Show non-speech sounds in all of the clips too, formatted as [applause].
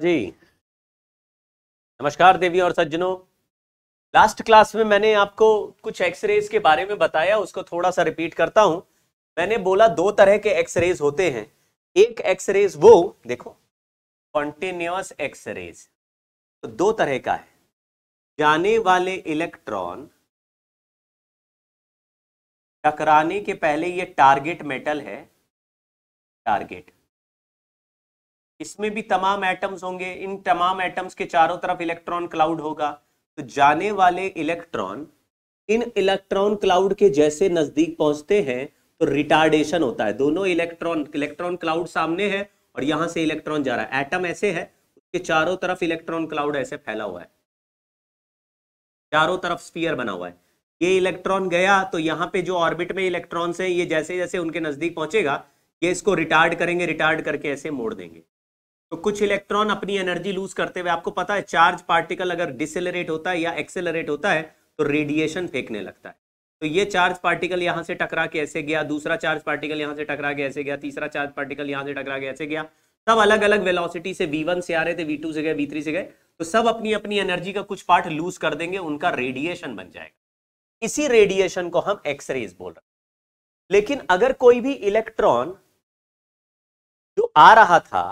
जी नमस्कार देवी और सज्जनों लास्ट क्लास में मैंने आपको कुछ एक्सरेज के बारे में बताया उसको थोड़ा सा रिपीट करता हूं मैंने बोला दो तरह के एक्सरेज होते हैं एक एक्सरेज वो देखो कॉन्टिन्यूस एक्सरेज तो दो तरह का है जाने वाले इलेक्ट्रॉन टकराने के पहले ये टारगेट मेटल है टारगेट इसमें भी तमाम एटम्स होंगे इन तमाम एटम्स के चारों तरफ इलेक्ट्रॉन क्लाउड होगा तो जाने वाले इलेक्ट्रॉन इन इलेक्ट्रॉन क्लाउड के जैसे नजदीक पहुंचते हैं तो रिटार्डेशन होता है दोनों इलेक्ट्रॉन इलेक्ट्रॉन क्लाउड सामने है और यहां से इलेक्ट्रॉन जा रहा है एटम ऐसे है उसके चारों तरफ इलेक्ट्रॉन क्लाउड ऐसे फैला हुआ है चारों तरफ स्पीयर बना हुआ है ये इलेक्ट्रॉन गया तो यहाँ पे जो ऑर्बिट में इलेक्ट्रॉन्स हैं ये जैसे जैसे उनके नजदीक पहुंचेगा ये इसको रिटार्ड करेंगे रिटार्ड करके ऐसे मोड़ देंगे तो कुछ इलेक्ट्रॉन अपनी एनर्जी लूज करते हुए आपको पता है चार्ज पार्टिकल अगर डिसेलरेट होता है या एक्सेलरेट होता है तो रेडिएशन फेंकने लगता है तो ये चार्ज पार्टिकल यहाँ से टकरा के ऐसे गया दूसरा चार्ज पार्टिकल यहाँ से टकरा के ऐसे गया तीसरा चार्ज पार्टिकल यहाँ से टकरा के ऐसे गया सब अलग अलग वेलोसिटी से V1 से आ रहे थे V2 से गए V3 से गए तो सब अपनी अपनी एनर्जी का कुछ पार्ट लूज कर देंगे उनका रेडिएशन बन जाएगा इसी रेडिएशन को हम एक्सरेज बोल रहे लेकिन अगर कोई भी इलेक्ट्रॉन जो आ रहा था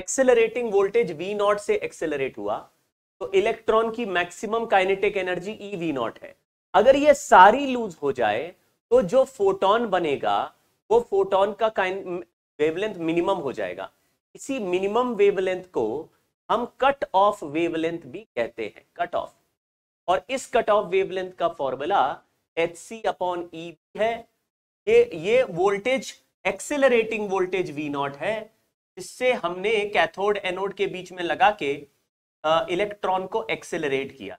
एक्सेलरेटिंग वोल्टेज वी नॉट से एक्सेलरेट हुआ तो इलेक्ट्रॉन की maximum kinetic energy E V naught है अगर ये सारी लूज हो जाए तो जो फोटोन बनेगा वो फोटोन का वेवलेंथ मिनिमम हो जाएगा इसी मिनिमम वेवलेंथ को हम कट ऑफ वेवलेंथ भी कहते हैं कट ऑफ और इस कट ऑफ वेवलेंथ का formula H C upon E है ये ये voltage accelerating voltage V naught है इससे हमने कैथोड एनोड के बीच में लगा के इलेक्ट्रॉन को एक्सेलरेट किया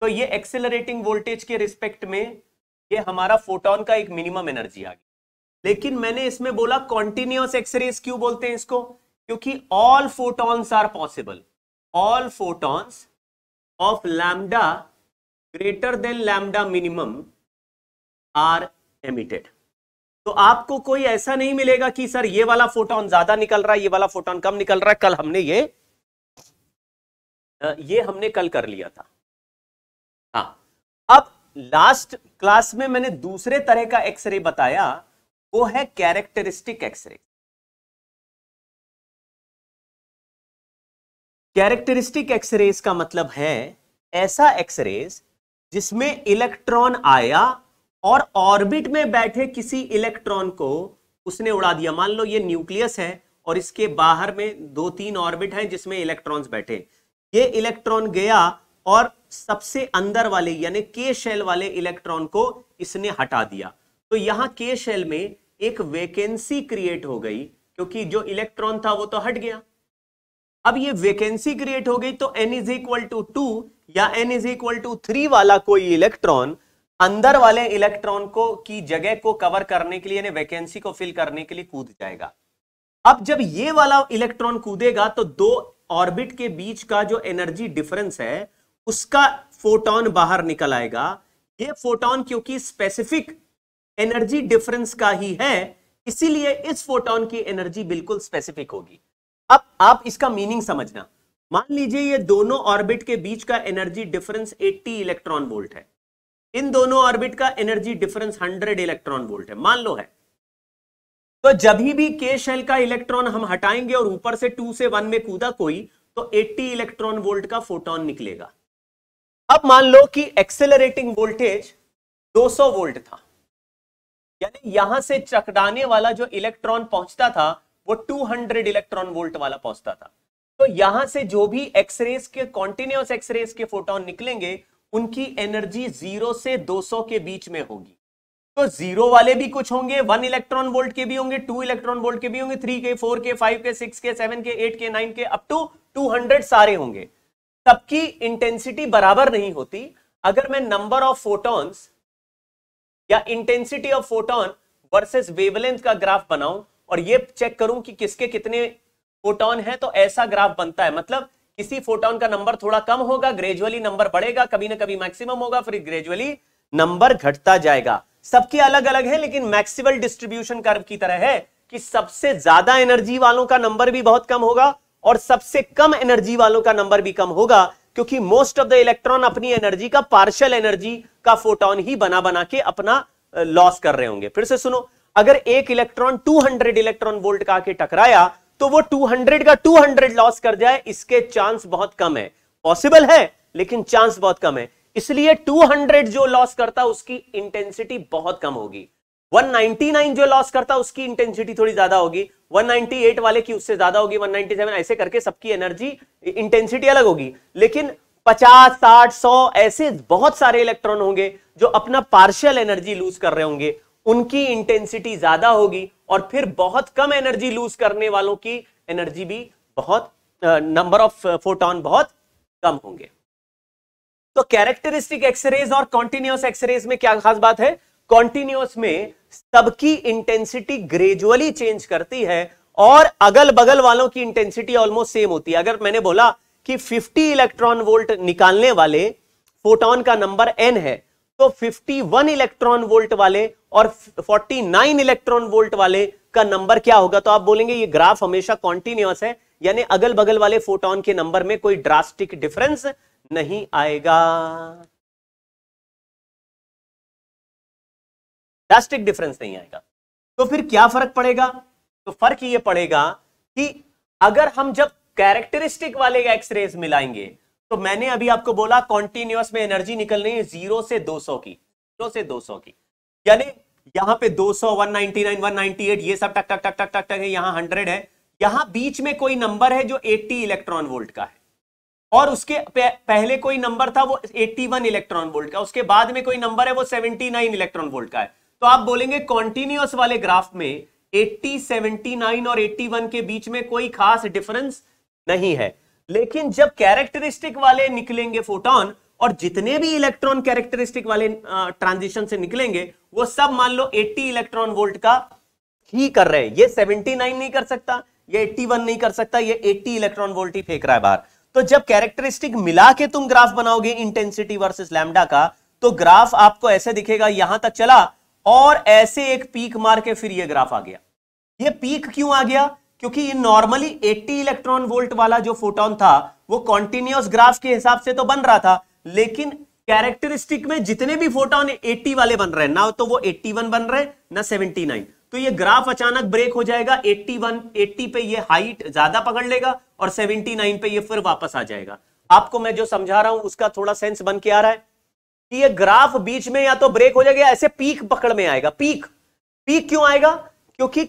तो ये एक्सेलरेटिंग वोल्टेज के रिस्पेक्ट में ये हमारा फोटोन का एक मिनिमम एनर्जी आ गई लेकिन मैंने इसमें बोला कॉन्टिन्यूस एक्सरेज क्यों बोलते हैं इसको क्योंकि all photons are possible all photons of lambda greater than lambda minimum are emitted तो आपको कोई ऐसा नहीं मिलेगा कि सर ये वाला फोटोन ज्यादा निकल रहा है ये वाला फोटोन कम निकल रहा है कल हमने ये ये हमने कल कर लिया था हाँ अब लास्ट क्लास में मैंने दूसरे तरह का एक्सरे बताया वो है कैरेक्टरिस्टिक एक्सरे कैरेक्टरिस्टिक एक्सरेज का मतलब है ऐसा एक्सरेज जिसमें इलेक्ट्रॉन आया और ऑर्बिट में बैठे किसी इलेक्ट्रॉन को उसने उड़ा दिया मान लो ये न्यूक्लियस है और इसके बाहर में दो तीन ऑर्बिट हैं जिसमें इलेक्ट्रॉन्स बैठे ये इलेक्ट्रॉन गया और सबसे अंदर वाले यानी के शेल वाले इलेक्ट्रॉन को इसने हटा दिया तो यहां के शेल में एक वेकेंसी क्रिएट हो गई क्योंकि जो इलेक्ट्रॉन था वो तो हट गया अब ये वेकेंसी क्रिएट हो गई तो n is equal to two या n is equal to three वाला कोई इलेक्ट्रॉन अंदर वाले इलेक्ट्रॉन को की जगह को कवर करने के लिए यानी वैकेंसी को फिल करने के लिए कूद जाएगा अब जब ये वाला इलेक्ट्रॉन कूदेगा तो दो ऑर्बिट के बीच का जो एनर्जी डिफरेंस है उसका फोटोन बाहर निकल आएगा ये फोटोन क्योंकि स्पेसिफिक एनर्जी डिफरेंस का ही है इसीलिए इस फोटोन की एनर्जी बिल्कुल स्पेसिफिक होगी अब आप इसका मीनिंग समझना मान लीजिए ये दोनों ऑर्बिट के बीच का एनर्जी डिफरेंस 80 इलेक्ट्रॉन वोल्ट है इन दोनों ऑर्बिट का एनर्जी डिफरेंस 100 इलेक्ट्रॉन वोल्ट है मान लो है तो जब भी के शेल का इलेक्ट्रॉन हम हटाएंगे और ऊपर से टू से वन में कूदा कोई तो 80 इलेक्ट्रॉन वोल्ट का फोटोन निकलेगा अब मान लो कि एक्सेलरेटिंग वोल्टेज 200 वोल्ट था यानी यहां से चकडाने वाला जो इलेक्ट्रॉन पहुंचता था वो 200 इलेक्ट्रॉन वोल्ट वाला पहुंचता था तो यहां से जो भी एक्सरेस के कॉन्टिन्यूस एक्सरेस के फोटोन निकलेंगे उनकी एनर्जी जीरो से 200 के बीच में होगी तो जीरो वाले भी कुछ होंगे वन इलेक्ट्रॉन वोल्ट के भी होंगे टू इलेक्ट्रॉन वोल्ट के भी होंगे थ्री के फोर के फाइव के सिक्स के सेवन के एट के नाइन के अप टू टू हंड्रेड सारे होंगे सबकी इंटेंसिटी बराबर नहीं होती अगर मैं नंबर ऑफ फोटॉन्स या intensity of photon versus wavelength का ग्राफ बनाऊं और ये चेक करूं कि किसके कितने फोटॉन है तो ऐसा ग्राफ बनता है मतलब किसी फोटोन का नंबर थोड़ा कम होगा ग्रेजुअली नंबर बढ़ेगा कभी ना कभी मैक्सिमम होगा फिर ग्रेजुअली नंबर घटता जाएगा सबके अलग अलग है लेकिन मैक्सिमल डिस्ट्रीब्यूशन कर्व की तरह है कि सबसे ज्यादा एनर्जी वालों का नंबर भी बहुत कम होगा और सबसे कम एनर्जी वालों का नंबर भी कम होगा क्योंकि मोस्ट ऑफ द इलेक्ट्रॉन अपनी एनर्जी का पार्शियल एनर्जी का फोटोन ही बना बना के अपना लॉस कर रहे होंगे फिर से सुनो अगर एक इलेक्ट्रॉन 200 इलेक्ट्रॉन वोल्ट का आके टकराया तो वो 200 का 200 लॉस कर जाए इसके चांस बहुत कम है पॉसिबल है लेकिन चांस बहुत कम है इसलिए 200 जो लॉस करता उसकी इंटेंसिटी बहुत कम होगी 199 जो लॉस करता उसकी इंटेंसिटी थोड़ी ज्यादा होगी 198 वाले की उससे ज्यादा होगी 197 ऐसे करके सबकी एनर्जी इंटेंसिटी अलग होगी लेकिन 50, 60, 100 ऐसे बहुत सारे इलेक्ट्रॉन होंगे जो अपना पार्शियल एनर्जी लूज कर रहे होंगे उनकी इंटेंसिटी ज्यादा होगी और फिर बहुत कम एनर्जी लूज करने वालों की एनर्जी भी बहुत नंबर ऑफ फोटोन बहुत कम होंगे तो कैरेक्टरिस्टिक एक्सरेज और कॉन्टिन्यूस एक्सरेज में क्या खास बात है कॉन्टिन्यूस में सबकी इंटेंसिटी ग्रेजुअली चेंज करती है और अगल बगल वालों की इंटेंसिटी ऑलमोस्ट सेम होती है अगर मैंने बोला कि 50 इलेक्ट्रॉन वोल्ट निकालने वाले फोटोन का नंबर एन है तो 51 इलेक्ट्रॉन वोल्ट वाले और 49 इलेक्ट्रॉन वोल्ट वाले का नंबर क्या होगा तो आप बोलेंगे ये ग्राफ हमेशा कॉन्टिन्यूस है यानी अगल बगल वाले फोटोन के नंबर में कोई ड्रास्टिक डिफरेंस नहीं आएगा ड्रास्टिक डिफरेंस नहीं आएगा तो फिर क्या फर्क पड़ेगा तो फर्क ये पड़ेगा कि अगर हम जब कैरेक्टरिस्टिक वाले एक्सरेज मिलाएंगे तो मैंने अभी आपको बोला कॉन्टिन्यूस में एनर्जी निकल रही है जीरो से 200 की जीरो से 200 की यानी यहां पे 200, 199, 198 ये सब टक टक टक टक टक टक है यहां हंड्रेड है यहां बीच में कोई नंबर है जो 80 इलेक्ट्रॉन वोल्ट का है और उसके पहले कोई नंबर था वो 81 इलेक्ट्रॉन वोल्ट का उसके बाद में कोई नंबर है वो 79 इलेक्ट्रॉन वोल्ट का है तो आप बोलेंगे कॉन्टिन्यूस वाले ग्राफ में 80, 79 और 81 के बीच में कोई खास डिफरेंस नहीं है लेकिन जब कैरेक्टरिस्टिक वाले निकलेंगे फोटोन और जितने भी इलेक्ट्रॉन कैरेक्टरिस्टिक वाले ट्रांजिशन से निकलेंगे वो सब मान लो 80 इलेक्ट्रॉन वोल्ट का ही कर रहे हैं ये 79 नहीं कर सकता ये 81 नहीं कर सकता ये 80 इलेक्ट्रॉन वोल्ट ही फेंक रहा है बाहर तो जब कैरेक्टरिस्टिक मिला के तुम ग्राफ बनाओगे इंटेंसिटी वर्सेस लैम्डा का तो ग्राफ आपको ऐसे दिखेगा यहां तक चला और ऐसे एक पीक मार के फिर यह ग्राफ आ गया ये पीक क्यों आ गया क्योंकि ये नॉर्मली 80 इलेक्ट्रॉन वोल्ट वाला जो फोटोन था वो कॉन्टिन्यूस ग्राफ के हिसाब से तो बन रहा था लेकिन कैरेक्टरिस्टिक में जितने भी फोटोन 80 वाले बन रहे ना तो वो 81 बन रहे ना 79 तो ये ग्राफ अचानक ब्रेक हो जाएगा 81 80 पे ये हाइट ज्यादा पकड़ लेगा और 79 पे ये फिर वापस आ जाएगा आपको मैं जो समझा रहा हूं उसका थोड़ा सेंस बन के आ रहा है कि ये ग्राफ बीच में या तो ब्रेक हो जाएगा ऐसे पीक पकड़ में आएगा पीक पीक क्यों आएगा क्योंकि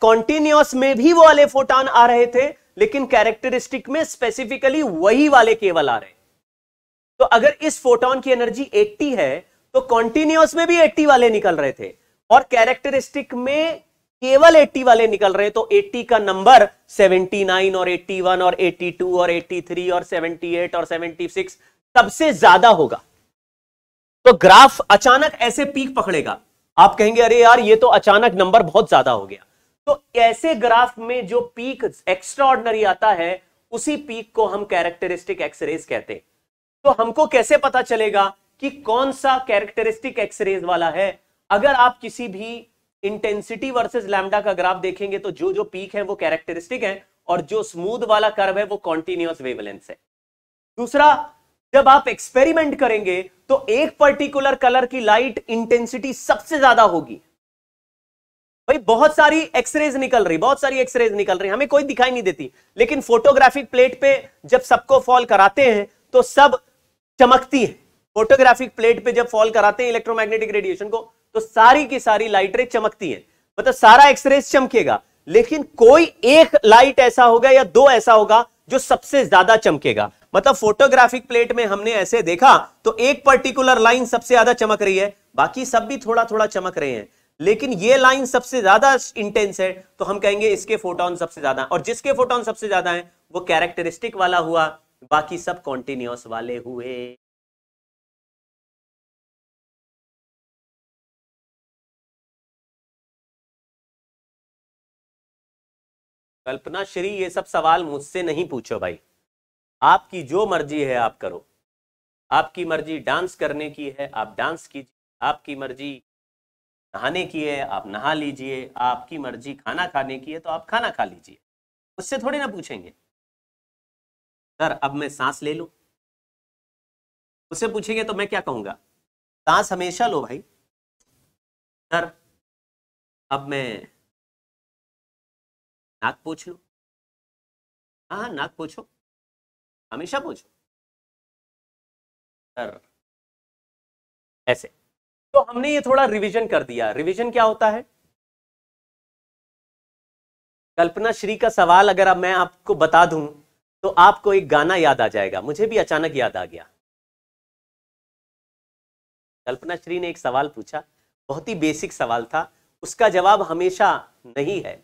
कॉन्टिन्यूस में भी वो वाले फोटान आ रहे थे लेकिन कैरेक्टरिस्टिक में स्पेसिफिकली वही वाले केवल आ रहे तो अगर इस फोटोन की एनर्जी 80 है तो कॉन्टिन्यूस में भी 80 वाले निकल रहे थे और कैरेक्टरिस्टिक में केवल 80 वाले निकल रहे तो 80 का नंबर 79 और 81 और 82 और 83 और 78 और 76 सबसे ज्यादा होगा तो ग्राफ अचानक ऐसे पीक पकड़ेगा आप कहेंगे अरे यार ये तो अचानक नंबर बहुत ज्यादा हो गया तो ऐसे ग्राफ में जो पीक एक्स्ट्रा आता है उसी पीक को हम कैरेक्टरिस्टिक एक्सरेज कहते हैं तो हमको कैसे पता चलेगा कि कौन सा कैरेक्टरिस्टिक एक्सरेज वाला है अगर आप किसी भी इंटेंसिटी वर्सेस लैमडा का ग्राफ देखेंगे तो जो जो पीक है वो कैरेक्टरिस्टिक है और जो स्मूथ वाला कर्व है वो कॉन्टिन्यूस वेवलेंस है दूसरा जब आप एक्सपेरिमेंट करेंगे तो एक पर्टिकुलर कलर की लाइट इंटेंसिटी सबसे ज्यादा होगी भाई बहुत सारी एक्सरेज निकल रही बहुत सारी एक्सरेज निकल रही हमें कोई दिखाई नहीं देती लेकिन फोटोग्राफिक प्लेट पे जब सबको फॉल कराते हैं तो सब चमकती है फोटोग्राफिक प्लेट पे जब फॉल कराते हैं इलेक्ट्रोमैग्नेटिक रेडिएशन को तो सारी की सारी लाइटरे चमकती है मतलब सारा एक्सरेज चमकेगा लेकिन कोई एक लाइट ऐसा होगा या दो ऐसा होगा जो सबसे ज्यादा चमकेगा मतलब फोटोग्राफिक प्लेट में हमने ऐसे देखा तो एक पर्टिकुलर लाइन सबसे ज्यादा चमक रही है बाकी सब भी थोड़ा थोड़ा चमक रहे हैं लेकिन ये लाइन सबसे ज्यादा इंटेंस है तो हम कहेंगे इसके फोटोन सबसे ज्यादा और जिसके फोटोन सबसे ज्यादा है वो कैरेक्टरिस्टिक वाला हुआ बाकी सब कॉन्टिन्यूस वाले हुए कल्पना श्री ये सब सवाल मुझसे नहीं पूछो भाई आपकी जो मर्जी है आप करो आपकी मर्जी डांस करने की है आप डांस कीजिए आपकी मर्जी नहाने की है आप नहा लीजिए आपकी मर्जी खाना खाने की है तो आप खाना खा लीजिए उससे थोड़ी ना पूछेंगे सर अब मैं सांस ले लूं उससे पूछेंगे तो मैं क्या कहूंगा सांस हमेशा लो भाई सर अब मैं नाक पूछ लू हाँ, हाँ नाक पूछो हमेशा पूछो सर ऐसे तो हमने ये थोड़ा रिवीजन कर दिया रिवीजन क्या होता है कल्पना श्री का सवाल अगर अब मैं आपको बता दूं तो आपको एक गाना याद आ जाएगा मुझे भी अचानक याद आ गया कल्पना श्री ने एक सवाल पूछा बहुत ही बेसिक सवाल था उसका जवाब हमेशा नहीं है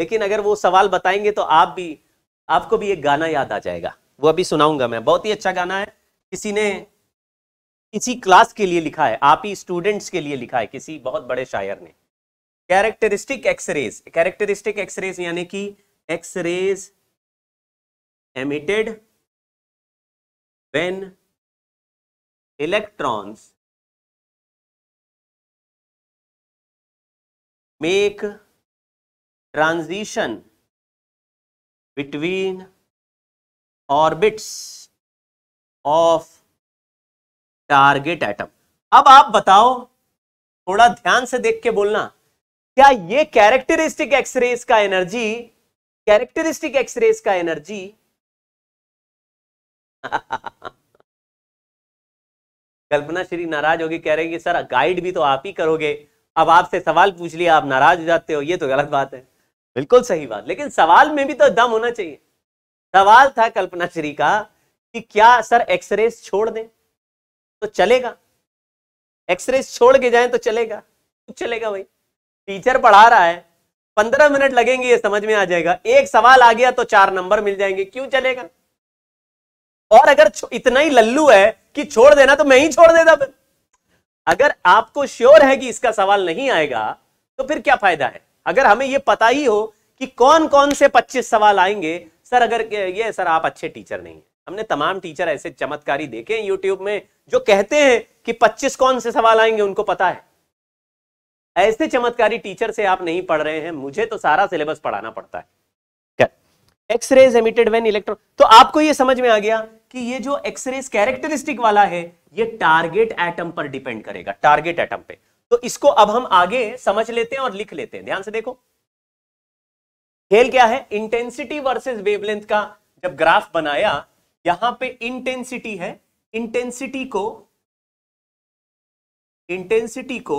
लेकिन अगर वो सवाल बताएंगे तो आप भी आपको भी एक गाना याद आ जाएगा वो अभी सुनाऊंगा मैं बहुत ही अच्छा गाना है किसी ने किसी क्लास के लिए लिखा है आप ही स्टूडेंट्स के लिए लिखा है किसी बहुत बड़े शायर ने कैरेक्टरिस्टिक एक्सरेज कैरेक्टरिस्टिक एक्सरेज यानी कि X rays emitted when electrons make transition between orbits of target atom अब आप बताओ थोड़ा ध्यान से देख के बोलना क्या ये कैरेक्टरिस्टिक एक्सरेज का एनर्जी कैरेक्टरिस्टिक एक्सरेज का एनर्जी [laughs] कल्पना श्री नाराज होगी कह रहे हैं सर गाइड भी तो आप ही करोगे अब आपसे सवाल पूछ लिया आप नाराज हो जाते हो ये तो गलत बात है बिल्कुल सही बात लेकिन सवाल में भी तो दम होना चाहिए सवाल था कल्पना श्री का कि क्या सर एक्सरे छोड़ दें तो चलेगा एक्सरे छोड़ के जाए तो चलेगा कुछ तो चलेगा भाई टीचर पढ़ा रहा है पंद्रह मिनट लगेंगे ये समझ में आ जाएगा एक सवाल आ गया तो चार नंबर मिल जाएंगे क्यों चलेगा और अगर इतना ही लल्लू है कि छोड़ देना तो मैं ही छोड़ देता फिर अगर आपको श्योर है कि इसका सवाल नहीं आएगा तो फिर क्या फायदा है अगर हमें यह पता ही हो कि कौन कौन से 25 सवाल आएंगे सर अगर ये सर आप अच्छे टीचर नहीं हैं हमने तमाम टीचर ऐसे चमत्कारी देखे हैं यूट्यूब में जो कहते हैं कि 25 कौन से सवाल आएंगे उनको पता है ऐसे चमत्कारी टीचर से आप नहीं पढ़ रहे हैं मुझे तो सारा सिलेबस पढ़ाना पड़ता है एक्सरेज एमिटेड वेन इलेक्ट्रॉन तो आपको ये समझ में आ गया कि ये जो एक्सरेज कैरेक्टरिस्टिक वाला है ये टारगेट एटम पर डिपेंड करेगा टारगेट एटम पे तो इसको अब हम आगे समझ लेते हैं और लिख लेते हैं ध्यान से देखो खेल क्या है इंटेंसिटी वर्सेस वेवलेंथ का जब ग्राफ बनाया यहां पे इंटेंसिटी है इंटेंसिटी को इंटेंसिटी को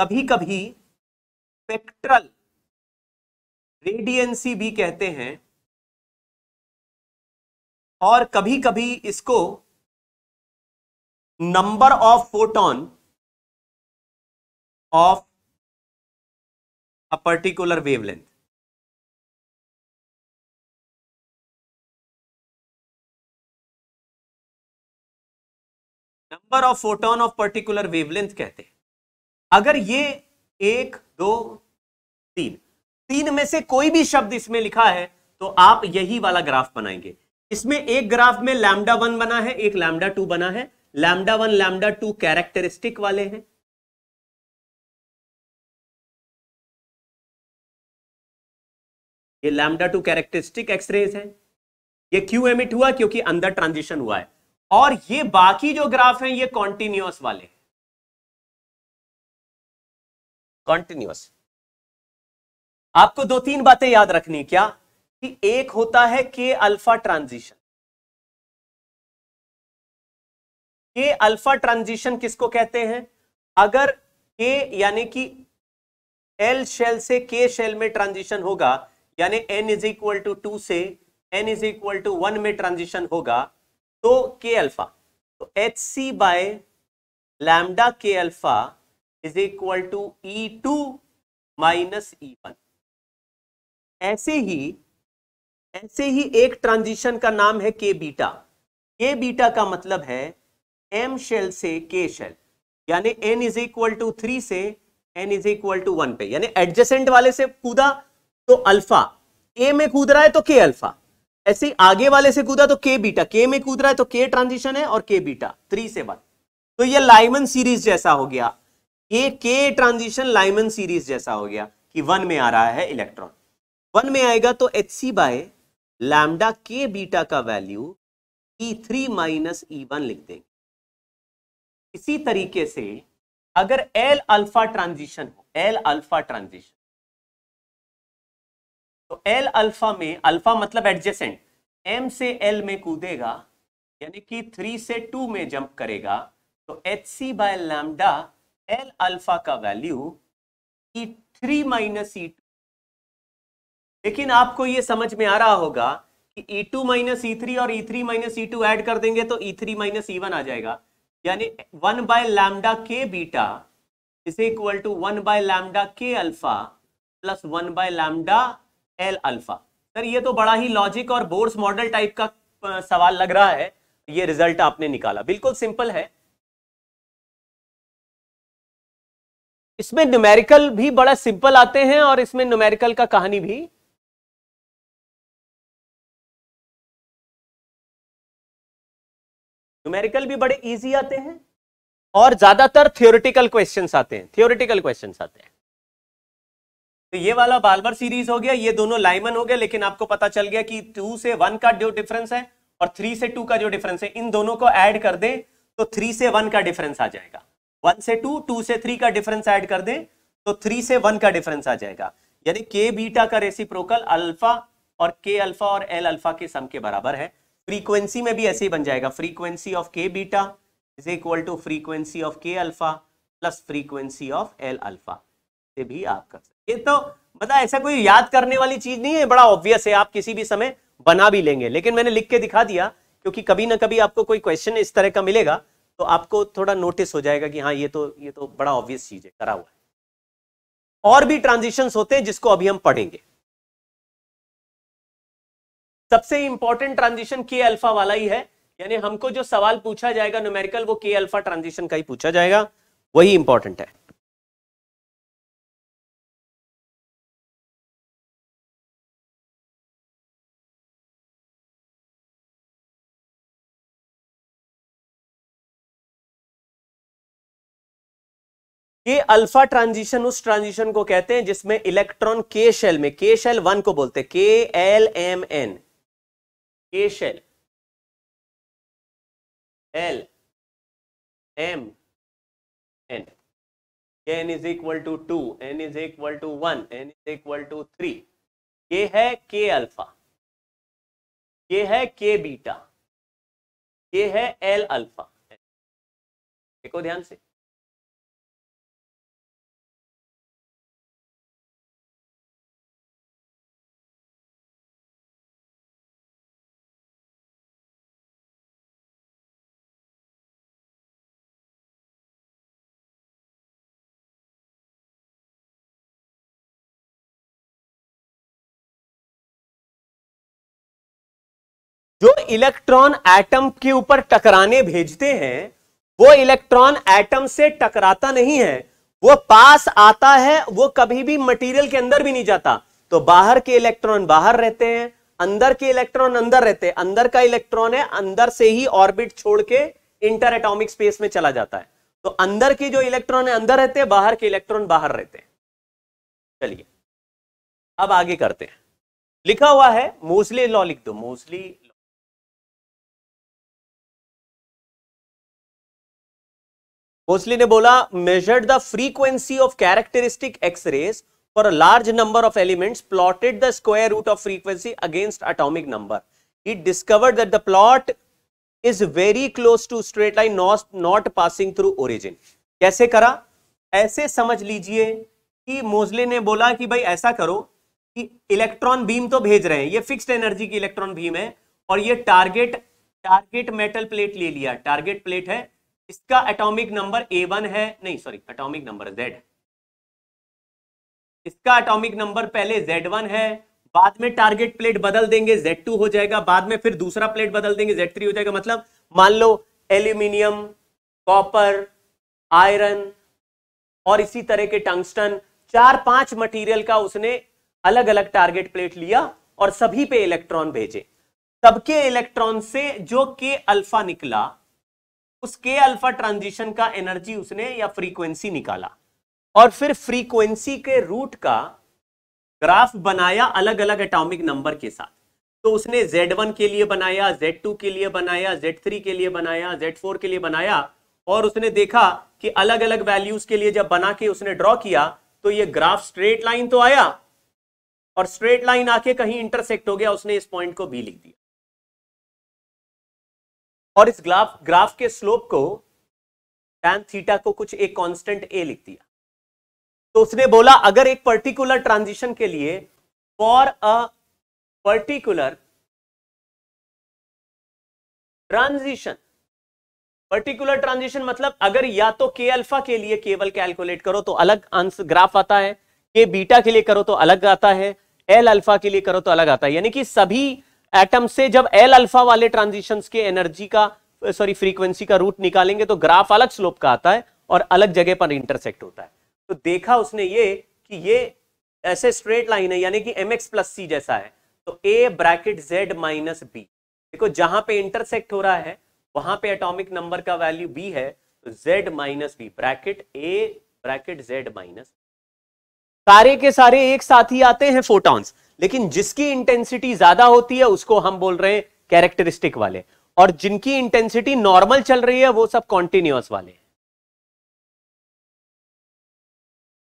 कभी कभी स्पेक्ट्रल रेडियंसी भी कहते हैं और कभी कभी इसको number of photon of a particular wavelength number of photon of particular wavelength कहते हैं अगर ये एक दो तीन तीन में से कोई भी शब्द इसमें लिखा है तो आप यही वाला ग्राफ बनाएंगे इसमें एक ग्राफ में लैमडा वन बना है एक लैमडा टू बना है lambda one lambda two characteristic वाले हैं ये लैमडा टू कैरेक्टरिस्टिक एक्सरेज है ये क्यों एमिट हुआ क्योंकि अंदर ट्रांजिशन हुआ है और ये बाकी जो ग्राफ हैं ये कॉन्टिन्यूस वाले कॉन्टिन्यूस आपको दो तीन बातें याद रखनी क्या कि एक होता है K alpha transition K alpha transition किसको कहते हैं अगर के यानी कि एल शेल से के शेल में ट्रांजिशन होगा यानी N is equal to to से N is equal to one में ट्रांजिशन होगा तो के अल्फा तो एच सी बाय लैमडा के alpha is equal to E two minus E one ऐसे ही ऐसे ही एक ट्रांजिशन का नाम है के बीटा के बीटा का मतलब है एम शेल से के शेल यानी N is equal to three से N is equal to one पे यानी एडजेसेंट वाले से कूदा तो अल्फा ए में कूद रहा है तो के अल्फा ऐसे ही आगे वाले से कूदा तो के बीटा के में कूद रहा है तो के ट्रांजिशन है और के बीटा थ्री से वन तो ये लाइमन सीरीज जैसा हो गया ये के ट्रांजिशन लाइमन सीरीज जैसा हो गया कि वन में आ रहा है इलेक्ट्रॉन वन में आएगा तो H C by lambda K beta का value E three minus E one लिख देंगे इसी तरीके से अगर एल अल्फा ट्रांजिशन हो एल अल्फा ट्रांजिशन तो एल अल्फा में अल्फा मतलब एडजेसेंट एम से एल में कूदेगा यानी कि थ्री से टू में जंप करेगा तो H C by lambda L alpha का value E three minus E two लेकिन आपको यह समझ में आ रहा होगा कि E two minus E three और E three minus E two add कर देंगे तो E three minus E one आ जाएगा यानी one by lambda K beta is equal to one by lambda के alpha plus one by lambda L alpha sir ये तो बड़ा ही लॉजिक और बोर्स मॉडल टाइप का सवाल लग रहा है ये रिजल्ट आपने निकाला बिल्कुल सिंपल है इसमें न्यूमेरिकल भी बड़ा सिंपल आते हैं और इसमें न्यूमेरिकल का कहानी भी न्यूमेरिकल भी बड़े इजी आते हैं और ज्यादातर थियोरिटिकल क्वेश्चंस आते हैं थियोरिटिकल क्वेश्चंस आते हैं तो ये वाला बालबर सीरीज हो गया ये दोनों लाइमन हो गया लेकिन आपको पता चल गया कि टू से वन का जो डिफरेंस है और थ्री से टू का जो डिफरेंस है इन दोनों को ऐड कर दें तो थ्री से वन का डिफरेंस आ जाएगा वन से टू टू से थ्री का डिफरेंस ऐड कर दें तो थ्री से वन का डिफरेंस आ जाएगा यानी के बीटा का रेसिप्रोकल अल्फा और के अल्फा और एल अल्फा के सम के बराबर है फ्रीक्वेंसी में भी ऐसे ही बन जाएगा frequency of K beta is equal to frequency of K alpha plus frequency of L alpha से भी आप कर सकते ये तो मतलब ऐसा कोई याद करने वाली चीज नहीं है बड़ा ऑब्वियस है आप किसी भी समय बना भी लेंगे लेकिन मैंने लिख के दिखा दिया क्योंकि कभी ना कभी आपको कोई क्वेश्चन इस तरह का मिलेगा तो आपको थोड़ा नोटिस हो जाएगा कि हाँ ये तो ये तो बड़ा ऑब्वियस चीज है करा हुआ है और भी ट्रांजिशन होते हैं जिसको अभी हम पढ़ेंगे सबसे इंपॉर्टेंट ट्रांजिशन के अल्फा वाला ही है यानी हमको जो सवाल पूछा जाएगा न्यूमेरिकल वो के अल्फा ट्रांजिशन का ही पूछा जाएगा वही इंपॉर्टेंट है ये अल्फा ट्रांजिशन उस ट्रांजिशन को कहते हैं जिसमें इलेक्ट्रॉन के शेल में के शेल वन को बोलते हैं K L M N K shell L M N N is equal to two N is equal to one N is equal to three ये है के अल्फा ये है के बीटा ये है एल अल्फा देखो ध्यान से जो इलेक्ट्रॉन एटम के ऊपर टकराने भेजते हैं वो इलेक्ट्रॉन एटम से टकराता नहीं है वो पास आता है वो कभी भी मटेरियल के अंदर भी नहीं जाता तो बाहर के इलेक्ट्रॉन बाहर रहते हैं अंदर के इलेक्ट्रॉन अंदर रहते हैं अंदर का इलेक्ट्रॉन है अंदर से ही ऑर्बिट छोड़ के इंटर एटॉमिक स्पेस में चला जाता है तो अंदर के जो इलेक्ट्रॉन है अंदर रहते हैं बाहर के इलेक्ट्रॉन बाहर रहते हैं चलिए अब आगे करते हैं लिखा हुआ है मोस्टली लॉ लिख दो मोस्टली बोसली ने बोला measured the frequency of characteristic X rays for a large number of elements plotted the square root of frequency against atomic number it discovered that the plot is very close to straight line not not passing through कैसे करा ऐसे समझ लीजिए कि मोजले ने बोला कि भाई ऐसा करो कि इलेक्ट्रॉन बीम तो भेज रहे हैं ये फिक्स्ड एनर्जी की इलेक्ट्रॉन बीम है और ये टारगेट टारगेट मेटल प्लेट ले लिया टारगेट प्लेट है इसका एटॉमिक नंबर ए वन है नहीं सॉरी एटॉमिक नंबर जेड इसका एटॉमिक नंबर पहले जेड वन है बाद में टारगेट प्लेट बदल देंगे जेड टू हो जाएगा बाद में फिर दूसरा प्लेट बदल देंगे जेड थ्री हो जाएगा मतलब मान लो एल्यूमिनियम कॉपर आयरन और इसी तरह के टंगस्टन चार पांच मटेरियल का उसने अलग अलग टारगेट प्लेट लिया और सभी पे इलेक्ट्रॉन भेजे सबके इलेक्ट्रॉन से जो के अल्फा निकला उस के अल्फा ट्रांजिशन का एनर्जी उसने या फ्रीक्वेंसी निकाला और फिर फ्रीक्वेंसी के रूट का ग्राफ बनाया अलग अलग एटॉमिक नंबर के साथ तो उसने Z1 के लिए बनाया Z2 के लिए बनाया Z3 के लिए बनाया Z4 के लिए बनाया और उसने देखा कि अलग अलग वैल्यूज के लिए जब बना के उसने ड्रॉ किया तो ये ग्राफ स्ट्रेट लाइन तो आया और स्ट्रेट लाइन आके कहीं इंटरसेक्ट हो गया उसने इस पॉइंट को बी लिख दिया और इस ग्राफ ग्राफ के स्लोप को टैन थीटा को कुछ एक कांस्टेंट ए लिख दिया तो उसने बोला अगर एक पर्टिकुलर ट्रांजिशन के लिए for a particular transition particular transition मतलब अगर या तो के अल्फा के लिए केवल कैलकुलेट करो तो अलग आंसर ग्राफ आता है के बीटा के लिए करो तो अलग आता है एल अल्फा के लिए करो तो अलग आता है यानी कि सभी एटम से जब एल अल्फा वाले ट्रांजिशन के एनर्जी का सॉरी फ्रीक्वेंसी का रूट निकालेंगे तो ग्राफ अलग स्लोप का आता है और अलग जगह पर इंटरसेक्ट होता है तो देखा उसने ये कि ये ऐसे स्ट्रेट लाइन है यानी कि एम एक्स प्लस सी जैसा है तो A bracket Z minus B देखो जहां पे इंटरसेक्ट हो रहा है वहां पे एटॉमिक नंबर का वैल्यू बी है तो Z minus B bracket A bracket Z minus सारे के सारे एक साथ ही आते हैं फोटॉन्स लेकिन जिसकी इंटेंसिटी ज्यादा होती है उसको हम बोल रहे हैं कैरेक्टरिस्टिक वाले और जिनकी इंटेंसिटी नॉर्मल चल रही है वो सब कॉन्टिन्यूस वाले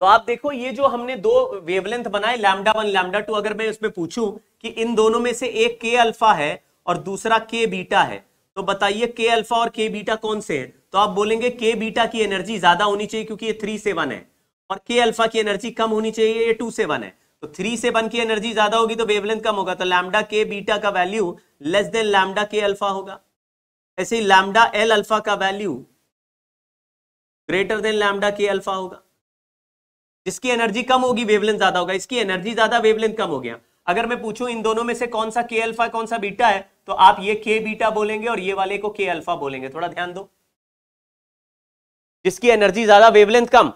तो आप देखो ये जो हमने दो वेवलेंथ बनाए लैमडा वन लैमडा टू अगर मैं उसमें पूछू कि इन दोनों में से एक के अल्फा है और दूसरा के बीटा है तो बताइए के अल्फा और के बीटा कौन से है तो आप बोलेंगे के बीटा की एनर्जी ज्यादा होनी चाहिए क्योंकि ये थ्री से वन है और के अल्फा की एनर्जी कम होनी चाहिए ये टू से वन है तो थ्री से बन की एनर्जी ज्यादा होगी तो वेवलेंथ कम होगा तो लैमडा के बीटा का वैल्यू लेस देन लैमडा के अल्फा होगा ऐसे ही लैमडा एल अल्फा का वैल्यू ग्रेटर देन लैमडा के अल्फा होगा जिसकी एनर्जी कम होगी वेवलेंथ ज्यादा होगा इसकी एनर्जी ज्यादा वेवलेंथ कम हो गया अगर मैं पूछूं इन दोनों में से कौन सा के अल्फा कौन सा बीटा है तो आप ये के बीटा बोलेंगे और ये वाले को के अल्फा बोलेंगे थोड़ा ध्यान दो जिसकी एनर्जी ज्यादा वेवलेंथ कम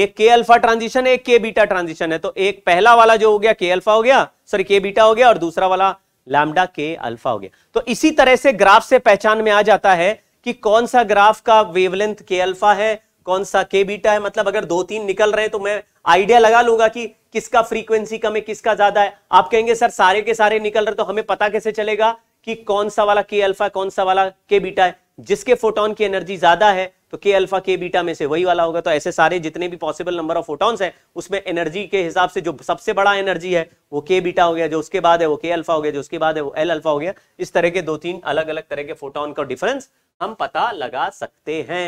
एक के अल्फा ट्रांजिशन है एक के बीटा ट्रांजिशन है तो एक पहला वाला जो हो गया के अल्फा हो गया सॉरी के बीटा हो गया और दूसरा वाला लैमडा के अल्फा हो गया तो इसी तरह से ग्राफ से पहचान में आ जाता है कि कौन सा ग्राफ का वेवलेंथ के अल्फा है कौन सा के बीटा है मतलब अगर दो तीन निकल रहे हैं तो मैं आइडिया लगा लूंगा कि किसका फ्रीक्वेंसी कम है किसका ज्यादा है आप कहेंगे सर सारे के सारे निकल रहे तो हमें पता कैसे चलेगा कि कौन सा वाला के अल्फा कौन सा वाला के बीटा है जिसके फोटोन की एनर्जी ज्यादा है तो के अल्फा के बीटा में से वही वाला होगा तो ऐसे सारे जितने भी पॉसिबल नंबर ऑफ फोटॉन्स है उसमें एनर्जी के हिसाब से जो सबसे बड़ा एनर्जी है वो के बीटा हो गया जो उसके बाद है वो के अल्फा हो गया जो उसके बाद है वो एल अल्फा हो गया इस तरह के दो तीन अलग अलग तरह के फोटोन का डिफरेंस हम पता लगा सकते हैं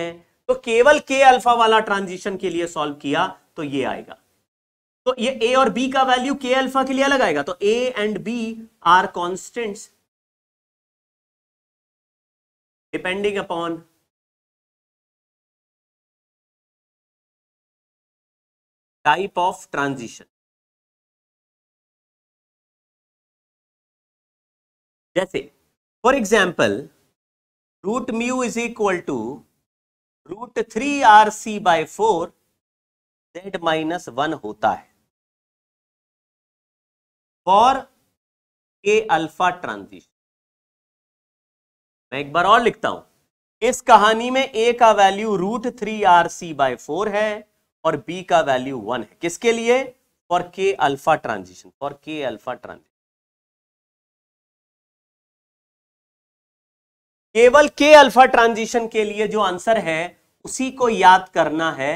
तो केवल के अल्फा वाला ट्रांजिशन के लिए सॉल्व किया तो ये आएगा तो ये ए और बी का वैल्यू के अल्फा के लिए अलग आएगा तो A and B are constants depending upon type of transition जैसे for example root mu is equal to root three R C by four Z minus one होता है फॉर ए अल्फा ट्रांजिशन मैं एक बार और लिखता हूं इस कहानी में ए का value root three R C by four है और बी का वैल्यू वन है किसके लिए for K alpha transition for K alpha transition केवल के अल्फा ट्रांजिशन के लिए जो आंसर है उसी को याद करना है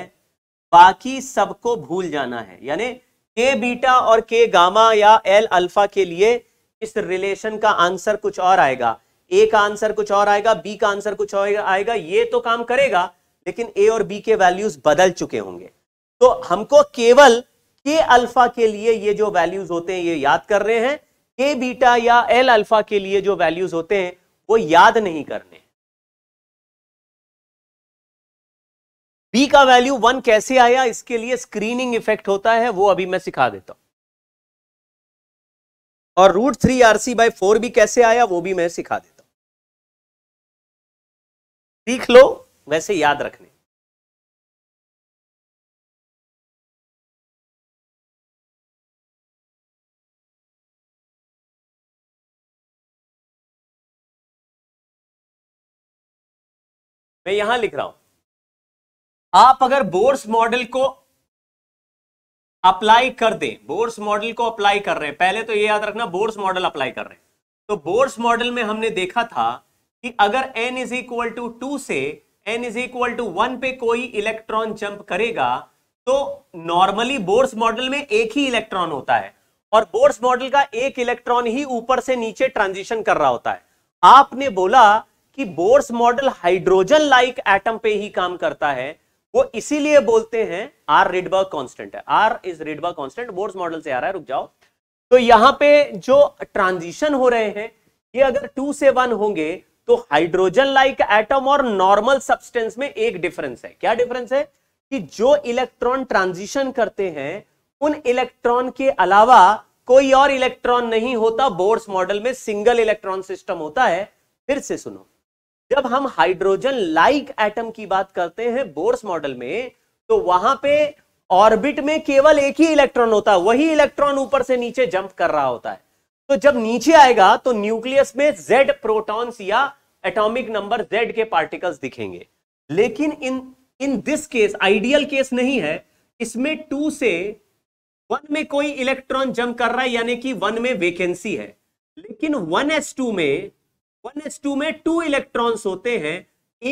बाकी सबको भूल जाना है यानी के बीटा और के गामा या एल अल्फा के लिए इस रिलेशन का आंसर कुछ और आएगा ए का आंसर कुछ और आएगा बी का आंसर कुछ और आएगा ये तो काम करेगा लेकिन ए और बी के वैल्यूज बदल चुके होंगे तो हमको केवल के अल्फा के लिए ये जो वैल्यूज होते हैं ये याद कर रहे हैं के बीटा या एल अल्फा के लिए जो वैल्यूज होते हैं वो याद नहीं करने बी का वैल्यू वन कैसे आया इसके लिए स्क्रीनिंग इफेक्ट होता है वो अभी मैं सिखा देता हूं और root three RC by by four भी कैसे आया वो भी मैं सिखा देता सीख लो वैसे याद रखने मैं यहां लिख रहा हूं आप अगर बोर्स मॉडल को अप्लाई कर दें बोर्स मॉडल को अप्लाई कर रहे हैं पहले तो ये याद रखना बोर्स मॉडल अप्लाई कर रहे हैं तो बोर्स मॉडल में हमने देखा था कि अगर n is equal to to two n is equal to one पे कोई इलेक्ट्रॉन जंप करेगा तो नॉर्मली बोर्स मॉडल में एक ही इलेक्ट्रॉन होता है और बोर्स मॉडल का एक इलेक्ट्रॉन ही ऊपर से नीचे ट्रांजिशन कर रहा होता है आपने बोला कि Bohr's model hydrogen like atom पे ही काम करता है वो इसीलिए बोलते हैं आर रिडबर्ग कॉन्स्टेंट है R is Rydberg constant Bohr's model से आ रहा है रुक जाओ तो यहां पे जो ट्रांजिशन हो रहे हैं ये अगर टू से वन होंगे तो हाइड्रोजन लाइक एटम और नॉर्मल सब्सटेंस में एक डिफरेंस है क्या डिफरेंस है कि जो इलेक्ट्रॉन ट्रांजिशन करते हैं उन इलेक्ट्रॉन के अलावा कोई और इलेक्ट्रॉन नहीं होता बोर्ड्स मॉडल में सिंगल इलेक्ट्रॉन सिस्टम होता है फिर से सुनो जब हम हाइड्रोजन लाइक एटम की बात करते हैं बोर्स मॉडल में तो वहां पे ऑर्बिट में केवल एक ही इलेक्ट्रॉन होता है वही इलेक्ट्रॉन ऊपर से नीचे जंप कर रहा होता है तो जब नीचे आएगा तो न्यूक्लियस में जेड प्रोटॉन्स या एटॉमिक नंबर जेड के पार्टिकल्स दिखेंगे लेकिन in in this case ideal case नहीं है इसमें टू से वन में कोई इलेक्ट्रॉन जम कर रहा है यानी कि वन में वेकेंसी है लेकिन वन एस टू में वन एस टू में टू इलेक्ट्रॉन्स होते हैं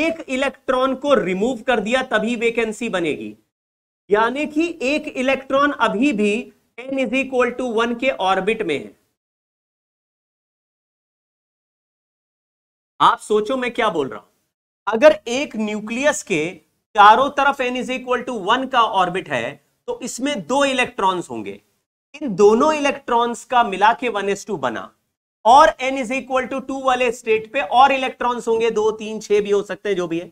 एक इलेक्ट्रॉन को रिमूव कर दिया तभी वेकेंसी बनेगी यानी कि एक इलेक्ट्रॉन अभी भी N is equal to one के ऑर्बिट में है आप सोचो मैं क्या बोल रहा हूं अगर एक न्यूक्लियस के चारों तरफ N is equal to one का ऑर्बिट है तो इसमें दो इलेक्ट्रॉन्स होंगे इन दोनों इलेक्ट्रॉन्स का मिला के वन एस टू बना और N is equal to two वाले स्टेट पे और इलेक्ट्रॉन्स होंगे दो तीन छह भी हो सकते हैं जो भी है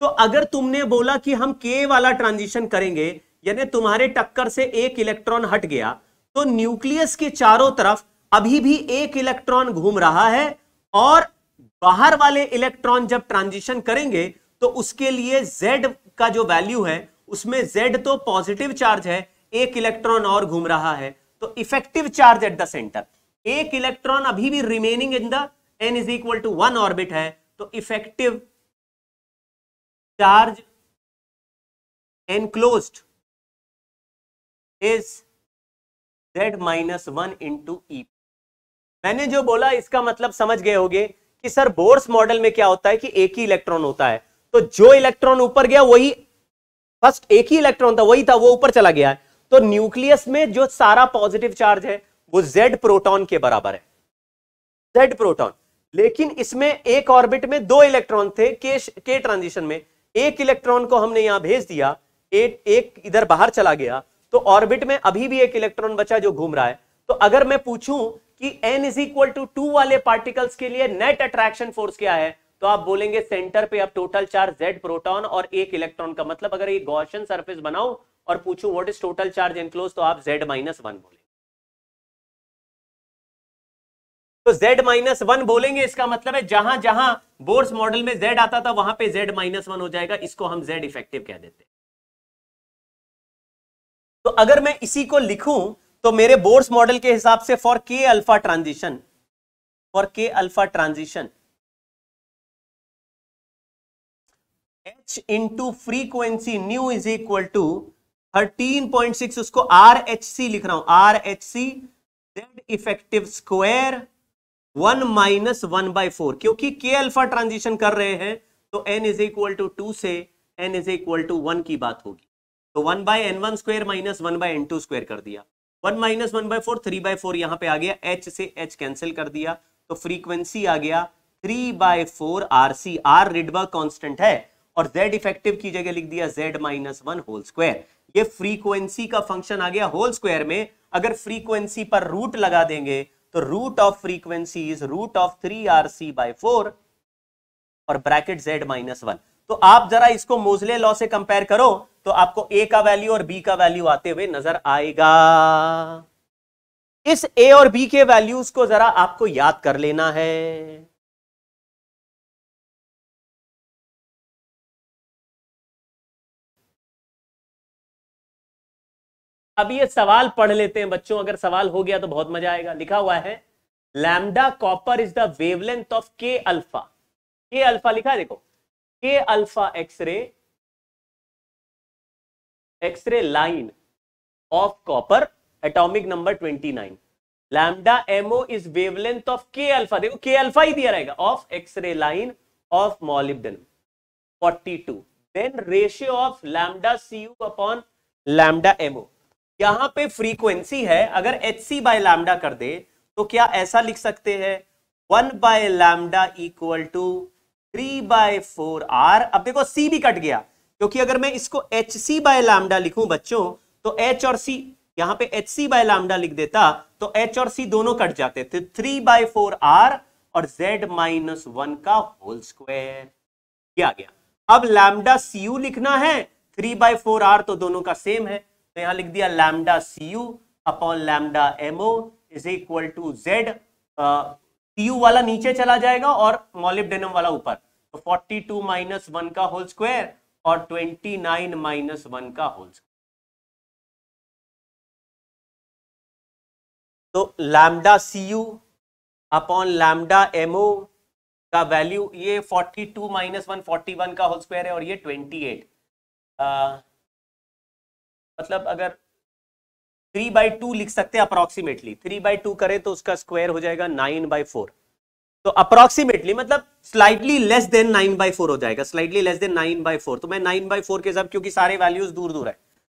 तो अगर तुमने बोला कि हम के वाला ट्रांजिशन करेंगे यानी तुम्हारे टक्कर से एक इलेक्ट्रॉन हट गया तो न्यूक्लियस के चारों तरफ अभी भी एक इलेक्ट्रॉन घूम रहा है और बाहर वाले इलेक्ट्रॉन जब ट्रांजिशन करेंगे तो उसके लिए z का जो वैल्यू है उसमें z तो पॉजिटिव चार्ज है एक इलेक्ट्रॉन और घूम रहा है तो effective charge at the centre एक इलेक्ट्रॉन अभी भी remaining in the N is equal to one orbit है तो effective charge enclose is z minus one into E मैंने जो बोला इसका मतलब समझ गए होगे कि सर बोर्स मॉडल में क्या होता है कि एक ही इलेक्ट्रॉन होता है तो जो इलेक्ट्रॉन ऊपर गया वही फर्स्ट एक ही इलेक्ट्रॉन था वही था वो ऊपर चला गया है तो न्यूक्लियस में जो सारा पॉजिटिव चार्ज है वो जेड प्रोटॉन के बराबर है जेड प्रोटॉन लेकिन इसमें एक ऑर्बिट में दो इलेक्ट्रॉन थे के के ट्रांजिशन में एक इलेक्ट्रॉन को हमने यहां भेज दिया ए, एक इधर बाहर चला गया तो ऑर्बिट में अभी भी एक इलेक्ट्रॉन बचा जो घूम रहा है तो अगर मैं पूछूं कि n is equal to two वाले पार्टिकल्स के लिए नेट अट्रैक्शन फोर्स क्या है तो आप बोलेंगे सेंटर पे अब टोटल चार्ज z प्रोटॉन और एक इलेक्ट्रॉन का मतलब अगर ये गॉर्शन सरफेस बनाओ और पूछू what is total charge enclose तो आप z माइनस वन बोलेंगे तो z माइनस वन बोलेंगे इसका मतलब है जहां जहां बोर्स मॉडल में z आता था वहां पे z माइनस वन हो जाएगा इसको हम z इफेक्टिव कह देते हैं तो अगर मैं इसी को लिखूं तो मेरे बोर्ड मॉडल के हिसाब से for K alpha transition for K alpha transition H into frequency nu is equal to thirteen point six उसको आर एच सी लिख रहा हूं R H C Z effective square one minus one by four क्योंकि K alpha transition कर रहे हैं तो N is equal to to से N is equal to one की बात होगी तो one by N one square minus one by N to square कर दिया one minus one by four three by four यहां पे आ गया एच से एच कैंसिल कर दिया तो फ्रीक्वेंसी आ गया three by four R C R Rydberg constant है और z इफेक्टिव की जगह लिख दिया z minus one whole square ये फ्रीक्वेंसी का फंक्शन आ गया होल स्क्वायर में अगर फ्रीक्वेंसी पर रूट लगा देंगे तो root of frequency is root of three R C by four और ब्रैकेट z माइनस वन तो आप जरा इसको मोजले लॉ से कंपेयर करो तो आपको ए का वैल्यू और बी का वैल्यू आते हुए नजर आएगा इस ए और बी के वैल्यूज को जरा आपको याद कर लेना है अब ये सवाल पढ़ लेते हैं बच्चों अगर सवाल हो गया तो बहुत मजा आएगा लिखा हुआ है lambda copper is the wavelength of K alpha K alpha लिखा है देखो K alpha X-ray X-ray line of copper atomic number 29 lambda MO is wavelength of K alpha देखो के अल्फा ही दिया रहेगा of X-ray line of molybdenum 42 then ratio of lambda CU upon lambda MO यहां पे frequency है अगर H C by lambda कर दे तो क्या ऐसा लिख सकते हैं one by lambda equal to three by four R अब देखो सी भी कट गया क्योंकि अगर मैं इसको एच सी बाय लामडा लिखूं बच्चों तो एच और सी यहां पे एच सी बाय लामडा लिख देता तो एच और सी दोनों कट जाते थे थ्री बाय फोर आर और जेड माइनस वन का होल स्क्वायर क्या गया अब लैमडा सी यू लिखना है थ्री बाय फोर आर तो दोनों का सेम है तो यहां लिख दिया lambda C U upon lambda MO is equal to Z PU वाला नीचे चला जाएगा और मॉलिब्डेनम वाला ऊपर तो फोर्टी टू माइनस वन का होल स्क्वायर और ट्वेंटी नाइन माइनस वन का होल स्क्वायर तो lambda C U upon lambda MO का वैल्यू ये forty two minus one forty one का होल स्क्वायर है और ये ट्वेंटी एट मतलब अगर थ्री बाई टू लिख सकते हैं अप्रोक्सीमेटली थ्री बाई टू करें तो उसका स्क्वायर हो जाएगा नाइन बाई फोर तो अप्रोक्सीमेटली मतलब slightly less than nine by four हो जाएगा slightly less than nine by four तो मैं नाइन बाई फोर के हिसाब क्योंकि सारे वैल्यूज दूर दूर है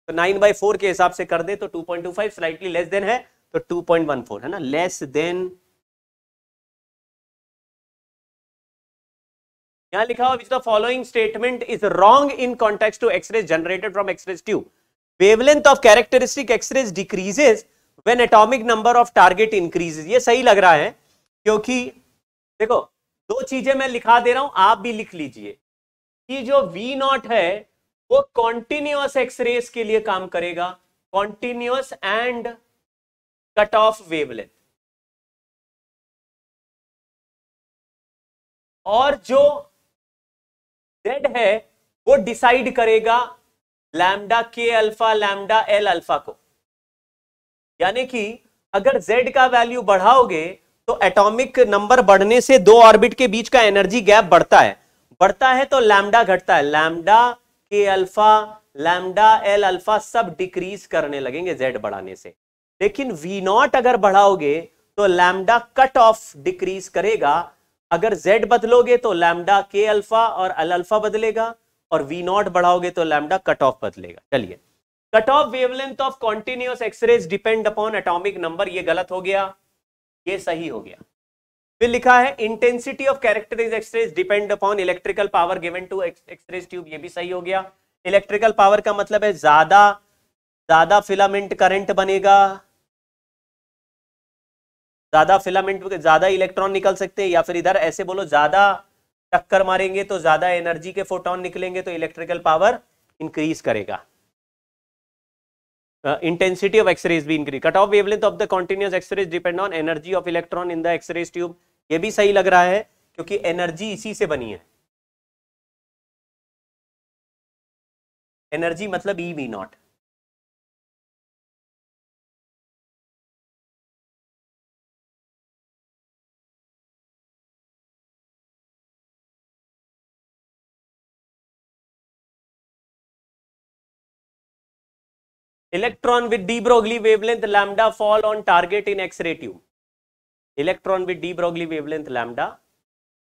तो नाइन बाई फोर के हिसाब से कर दे तो two point two five slightly less than है तो टू पॉइंट वन फोर है ना लेस देन यहां लिखा हुआ following statement is wrong in context to X-rays generated from X-rays tube wavelength of characteristic X-rays decreases when atomic number of target increases ये सही लग रहा है क्योंकि देखो दो चीजें मैं लिखा दे रहा हूं आप भी लिख लीजिए कि जो वी नॉट है वो कॉन्टिन्यूस एक्सरेज के लिए काम करेगा continuous and cut off wavelength और जो डेड है वो डिसाइड करेगा लैमडा के अल्फा लैमडा एल अल्फा को यानी कि अगर जेड का वैल्यू बढ़ाओगे तो एटॉमिक नंबर बढ़ने से दो ऑर्बिट के बीच का एनर्जी गैप बढ़ता है बढ़ता है तो लैमडा घटता है लैमडा के अल्फा लैमडा एल अल्फा सब डिक्रीज करने लगेंगे जेड बढ़ाने से लेकिन वी नॉट अगर बढ़ाओगे तो लैमडा कट ऑफ डिक्रीज करेगा अगर जेड बदलोगे तो लैमडा के अल्फा और अल अल्फा बदलेगा और वी नॉट बढ़ाओगे तो लैमडा कट ऑफ बदलेगा चलिए cut off wavelength of continuous X-rays depend upon atomic number ये गलत हो गया ये सही हो गया फिर लिखा है intensity of characterise X-rays depend upon electrical power given to X-rays tube ये भी सही हो गया इलेक्ट्रिकल पावर का मतलब है ज्यादा ज्यादा फिलामेंट करंट बनेगा ज्यादा फिलामेंट ज्यादा इलेक्ट्रॉन निकल सकते हैं या फिर इधर ऐसे बोलो ज्यादा टक्कर मारेंगे तो ज्यादा एनर्जी के फोटोन निकलेंगे तो इलेक्ट्रिकल पावर इंक्रीज करेगा इंटेंसिटी ऑफ एक्सरेज भी increase cut off wavelength of the continuous X-rays depend on energy of electron in the X-rays tube ये भी सही लग रहा है क्योंकि एनर्जी इसी से बनी है एनर्जी मतलब E V naught electron with de broglie wavelength lambda fall on target in x-ray tube electron with de broglie wavelength lambda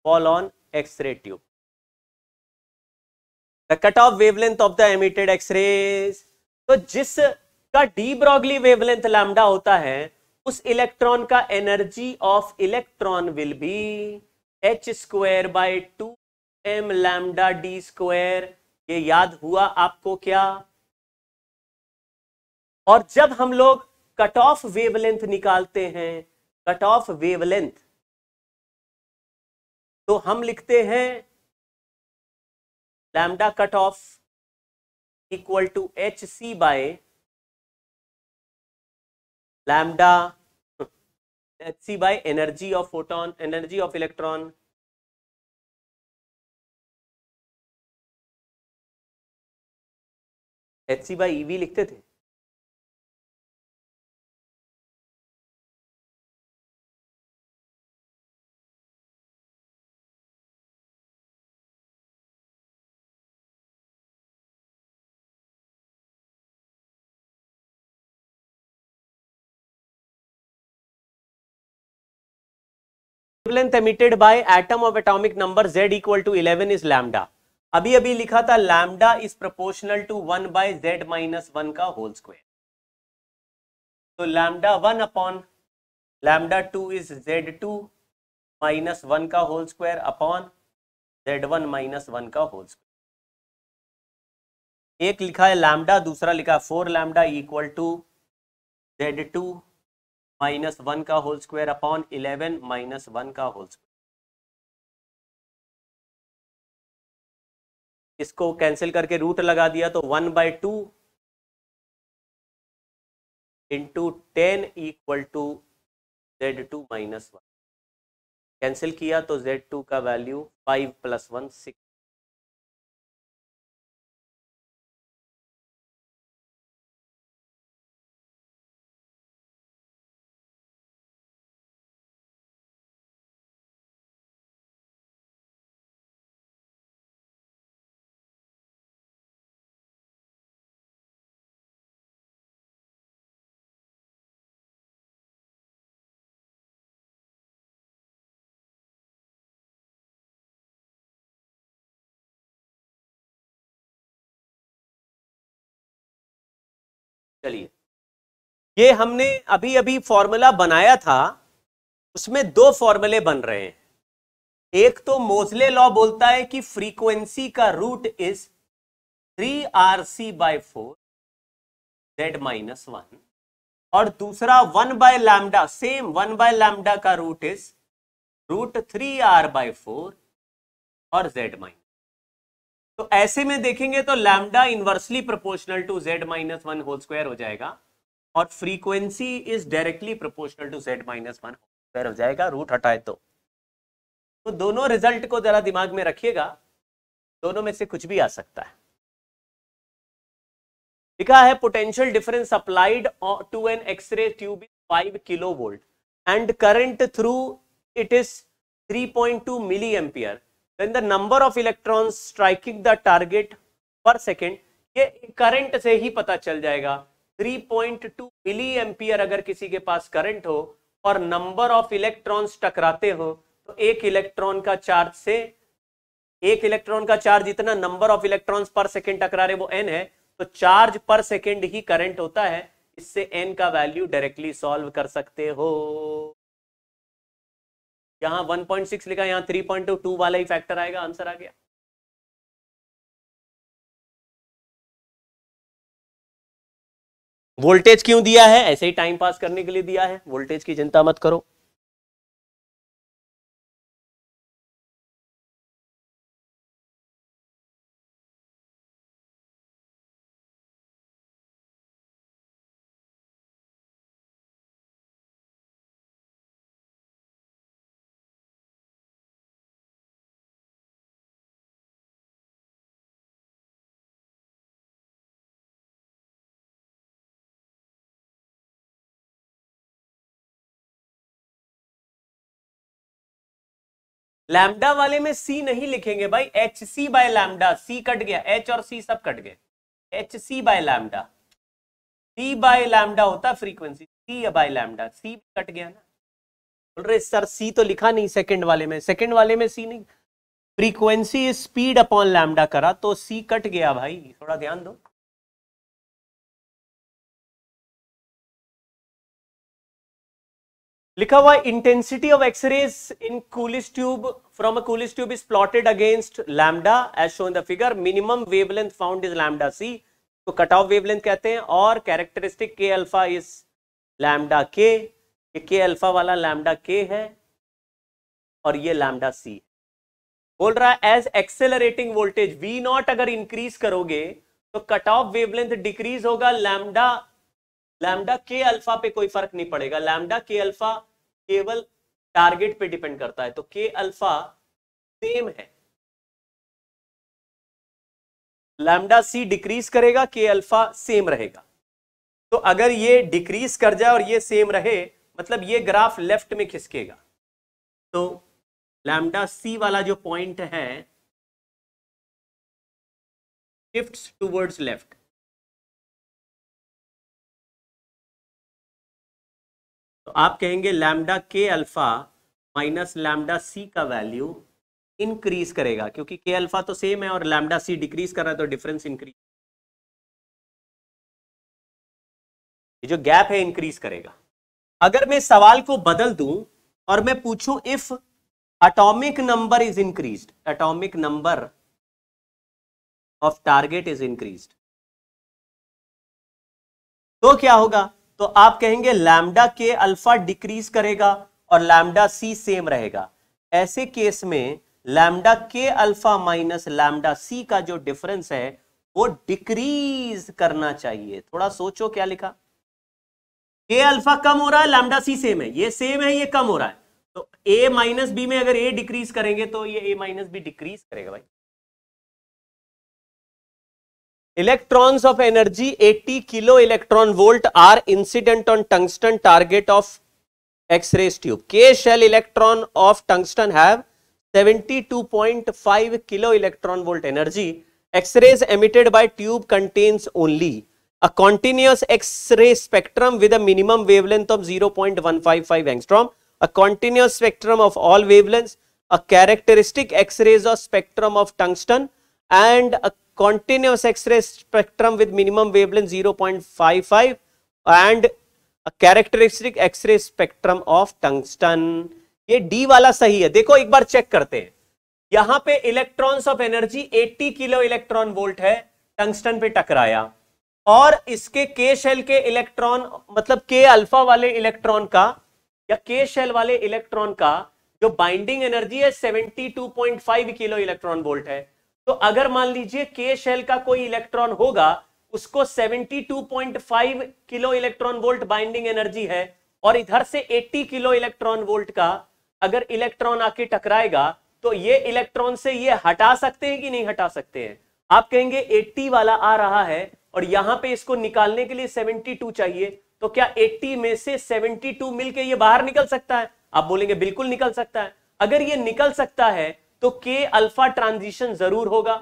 fall on x-ray tube the cutoff wavelength of the emitted x-rays तो जिसका de Broglie wavelength lambda होता है उस electron का energy of electron will be H square by two M lambda D square ये याद हुआ आपको क्या और जब हम लोग कट ऑफ वेवलेंथ निकालते हैं कट ऑफ वेवलेंथ तो हम लिखते हैं lambda cut off equal to H C by lambda H C by energy of photon energy of electron H C by EV लिखते थे wavelength emitted by atom of atomic number z equal to 11 is lambda अभी अभी लिखा था lambda is proportional to 1 by z minus 1 का whole square तो lambda 1 upon lambda 2 is z2 minus का whole square upon z1 minus का whole square एक लिखा है लैम्डा दूसरा लिखा है four lambda equal to Z two minus one का whole square upon eleven minus one का होल स्क्वायर इसको कैंसिल करके रूट लगा दिया तो one by two into ten equal to Z two minus one cancel किया तो जेड टू का value five plus one six चलिए ये हमने अभी अभी फॉर्मूला बनाया था उसमें दो फॉर्मूले बन रहे हैं एक तो मोजले लॉ बोलता है कि फ्रीक्वेंसी का root is three R C by four Z minus one और दूसरा one by lambda same one by lambda का root is root three R by four और जेड माइनस तो ऐसे में देखेंगे तो lambda inversely proportional to Z minus one whole square हो जाएगा और frequency is directly proportional to Z minus one square हो जाएगा रूट हटाए तो तो दोनों रिजल्ट को जरा दिमाग में रखिएगा दोनों में से कुछ भी आ सकता है लिखा है potential difference applied to an X-ray tube is five kilo volt and current through it is 3.2 milli ampere then the number of electrons striking the target per second ये करंट से ही पता चल जाएगा 3.2 मिली एम्पियर अगर किसी के पास current हो और नंबर ऑफ इलेक्ट्रॉन्स टकराते हो तो एक इलेक्ट्रॉन का चार्ज से एक इलेक्ट्रॉन का चार्ज इतना number of electrons per second टकरा रहे वो एन है तो चार्ज पर सेकेंड ही करंट होता है इससे एन का वैल्यू डायरेक्टली सॉल्व कर सकते हो यहाँ सिक्स लिखा यहाँ टू टू वाला ही फैक्टर आएगा आंसर आ गया वोल्टेज क्यों दिया है ऐसे ही टाइम पास करने के लिए दिया है वोल्टेज की चिंता मत करो लैमडा वाले में सी नहीं लिखेंगे भाई H C by lambda C cut गया एच और सी सब कट गए H C by lambda C by lambda होता frequency C by lambda C cut गया ना बोल रहे सर सी तो लिखा नहीं सेकंड वाले में सेकंड वाले में सी नहीं फ्रीक्वेंसी स्पीड अपॉन लैमडा करा तो सी कट गया भाई थोड़ा ध्यान दो लिखा हुआ intensity of X-rays in Coolidge tube from a Coolidge tube is plotted against lambda as show in the figure minimum wavelength found is lambda C तो कट ऑफ वेवलेंथ कहते हैं और कैरेक्टरिस्टिक के अल्फा इज लैमडा के के alpha वाला lambda के है और ये लैमडा सी बोल रहा है as accelerating voltage V naught अगर इंक्रीज करोगे तो कट ऑफ वेवलेंथ डिक्रीज होगा लैमडा लैमडा के अल्फा पे कोई फर्क नहीं पड़ेगा लैमडा के अल्फा केवल टारगेट पे डिपेंड करता है तो के अल्फा सेम है लैमडा सी डिक्रीज करेगा के अल्फा सेम रहेगा तो अगर ये डिक्रीज कर जाए और ये सेम रहे मतलब ये ग्राफ लेफ्ट में खिसकेगा तो लैमडा सी वाला जो पॉइंट है शिफ्ट्स टुवर्ड्स लेफ्ट तो आप कहेंगे लैमडा के अल्फा माइनस लैमडा सी का वैल्यू इंक्रीज करेगा क्योंकि के अल्फा तो सेम है और लैमडा सी डिक्रीज कर रहा है तो डिफरेंस इंक्रीज ये जो गैप है इंक्रीज करेगा अगर मैं सवाल को बदल दूं और मैं पूछूं if atomic number is increased atomic number of target is increased तो क्या होगा तो आप कहेंगे लैमडा के अल्फा डिक्रीज करेगा और लैमडा सी सेम रहेगा ऐसे केस में लैमडा के अल्फा माइनस लैमडा सी का जो डिफरेंस है वो डिक्रीज करना चाहिए थोड़ा सोचो क्या लिखा के अल्फा कम हो रहा है लैमडा सी सेम है ये सेम है ये कम हो रहा है तो ए माइनस बी में अगर ए डिक्रीज करेंगे तो ये ए माइनस बी डिक्रीज करेगा भाई Electrons of energy 80 kilo electron volt are incident on tungsten target of X-rays tube. K shell electron of tungsten have 72.5 kilo electron volt energy. X-rays emitted by tube contains only a continuous X-ray spectrum with a minimum wavelength of 0.155 angstrom, a continuous spectrum of all wavelengths, a characteristic X-rays or spectrum of tungsten and a continuous X-ray spectrum with minimum wavelength 0.55 and characteristic X-ray spectrum of tungsten ये D वाला सही है देखो एक बार check करते हैं यहां पे electrons of energy 80 kilo electron volt है टंगस्टन पे टकराया और इसके के शेल के इलेक्ट्रॉन मतलब के अल्फा वाले इलेक्ट्रॉन का या के शेल वाले इलेक्ट्रॉन का जो बाइंडिंग एनर्जी है 72.5 किलो इलेक्ट्रॉन वोल्ट है तो अगर मान लीजिए के शेल का कोई इलेक्ट्रॉन होगा उसको 72.5 kilo electron volt binding energy है और इधर से 80 किलो इलेक्ट्रॉन वोल्ट का अगर इलेक्ट्रॉन आके टकराएगा तो ये इलेक्ट्रॉन से ये हटा सकते हैं कि नहीं हटा सकते हैं आप कहेंगे 80 वाला आ रहा है और यहां पे इसको निकालने के लिए 72 चाहिए तो क्या 80 में से 72 मिलके ये बाहर निकल सकता है आप बोलेंगे बिल्कुल निकल सकता है अगर ये निकल सकता है तो के अल्फा ट्रांजिशन जरूर होगा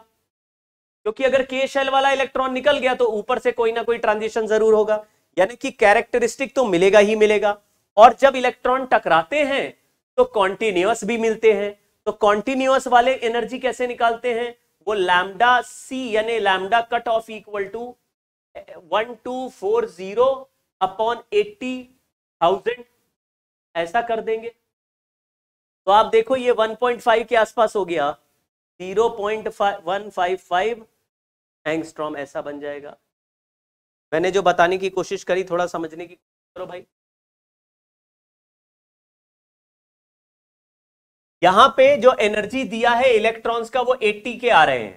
क्योंकि अगर के शेल वाला इलेक्ट्रॉन निकल गया तो ऊपर से कोई ना कोई ट्रांजिशन जरूर होगा यानी कि कैरेक्टरिस्टिक तो मिलेगा ही मिलेगा और जब इलेक्ट्रॉन टकराते हैं तो कॉन्टिन्यूस भी मिलते हैं तो कॉन्टिन्यूस वाले एनर्जी कैसे निकालते हैं वो लैमडा सी यानी lambda cut off equal to one two four zero upon eighty thousand ऐसा कर देंगे तो आप देखो ये 1.5 के आसपास हो गया 0.155 एंगस्ट्रॉम ऐसा बन जाएगा मैंने जो बताने की कोशिश करी थोड़ा समझने की करो भाई यहां पे जो एनर्जी दिया है इलेक्ट्रॉन्स का वो 80 के आ रहे हैं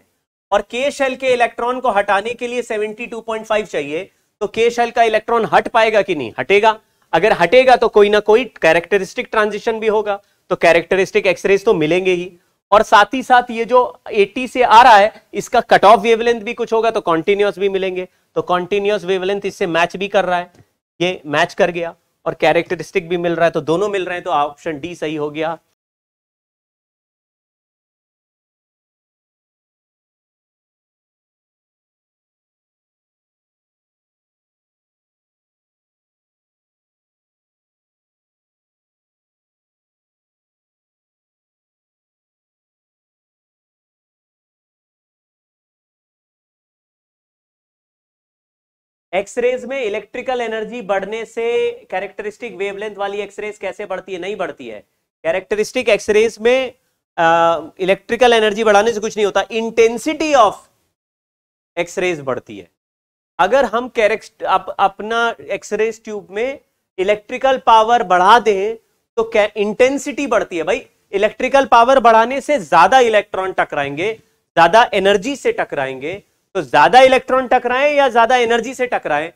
और के शेल के इलेक्ट्रॉन को हटाने के लिए 72.5 चाहिए तो के शेल का इलेक्ट्रॉन हट पाएगा कि नहीं हटेगा अगर हटेगा तो कोई ना कोई कैरेक्टरिस्टिक ट्रांजिशन भी होगा तो कैरेक्टरिस्टिक एक्सरेज तो मिलेंगे ही और साथ ही साथ ये जो 80 से आ रहा है इसका कट ऑफ वेवलेंथ भी कुछ होगा तो कॉन्टिन्यूस भी मिलेंगे तो कॉन्टिन्यूस वेवलेंथ इससे मैच भी कर रहा है ये मैच कर गया और कैरेक्टरिस्टिक भी मिल रहा है तो दोनों मिल रहे हैं तो ऑप्शन डी सही हो गया एक्सरेज में इलेक्ट्रिकल एनर्जी बढ़ने से कैरेक्टरिस्टिक वेवलेंथ वाली एक्सरेज कैसे बढ़ती है नहीं बढ़ती है कैरेक्टरिस्टिक एक्सरेज में इलेक्ट्रिकल एनर्जी बढ़ाने से कुछ नहीं होता इंटेंसिटी ऑफ एक्सरेज बढ़ती है अगर हम कैरेक्ट अप, अपना एक्सरेज ट्यूब में इलेक्ट्रिकल पावर बढ़ा दें तो क्या इंटेंसिटी बढ़ती है भाई इलेक्ट्रिकल पावर बढ़ाने से ज्यादा इलेक्ट्रॉन टकराएंगे ज्यादा एनर्जी से टकराएंगे तो ज्यादा इलेक्ट्रॉन टकराए या ज्यादा एनर्जी से टकराए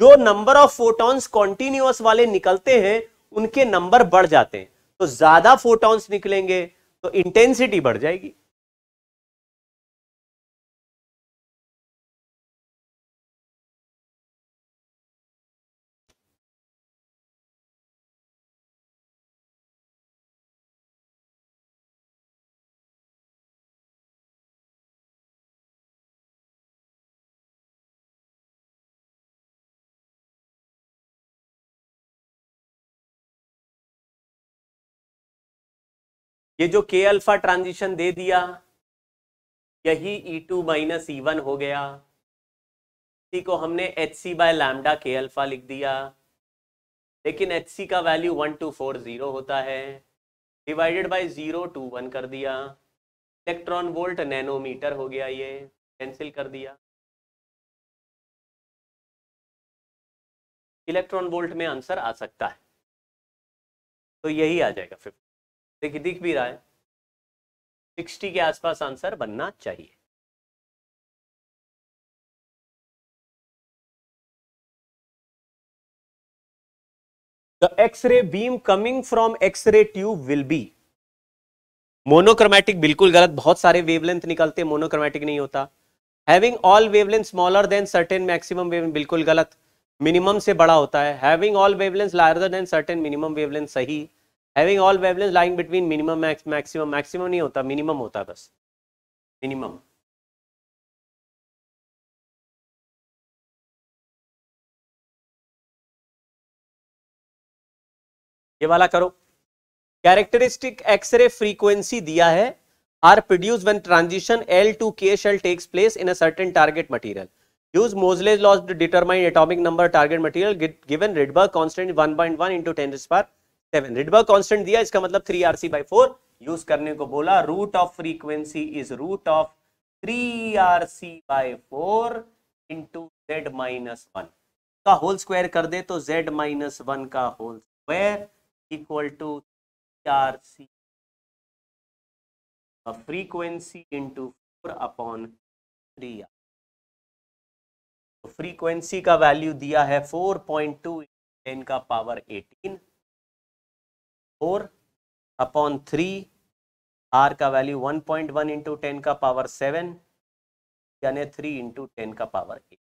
जो नंबर ऑफ फोटॉन्स कॉन्टिन्यूस वाले निकलते हैं उनके नंबर बढ़ जाते हैं तो ज्यादा फोटॉन्स निकलेंगे तो इंटेंसिटी बढ़ जाएगी ये जो के अल्फा ट्रांजिशन दे दिया यही E two minus E one हो गया इसी को हमने एच सी बाय लैमडा के अल्फा लिख दिया लेकिन एच सी का value one two four zero होता है divided by zero two one कर दिया इलेक्ट्रॉन वोल्ट नैनोमीटर हो गया ये कैंसिल कर दिया इलेक्ट्रॉन वोल्ट में आंसर आ सकता है तो यही आ जाएगा फिफ्टी देखिए दिख भी रहा है सिक्सटी के आसपास आंसर बनना चाहिए the X ray beam coming from X ray tube will be monochromatic बिल्कुल गलत बहुत सारे वेवलेंथ निकलते हैं मोनोक्रोमैटिक नहीं होता having all wavelength smaller than certain maximum wavelength बिल्कुल गलत मिनिमम से बड़ा होता है having all wavelength larger than certain minimum wavelength सही having all wavelengths lying between minimum max maximum maximum नहीं होता मिनिमम होता बस मिनिमम ये वाला करो कैरेक्टरिस्टिक एक्सरे फ्रीक्वेंसी दिया है are produce when transition L to K shell takes place in a certain target material use Moseley's law to determine atomic number target material given Rydberg constant 1.1 into 10 to the power seven Rydberg constant दिया इसका मतलब three R C by four use करने को बोला root of frequency is root of three R C by four into Z minus one का whole square कर दे तो जेड माइनस वन का whole square equal to three R C frequency into four upon three R frequency का value दिया है four point two ten का power eighteen four upon three R का value one point one into ten का power seven यानी three into ten का power eight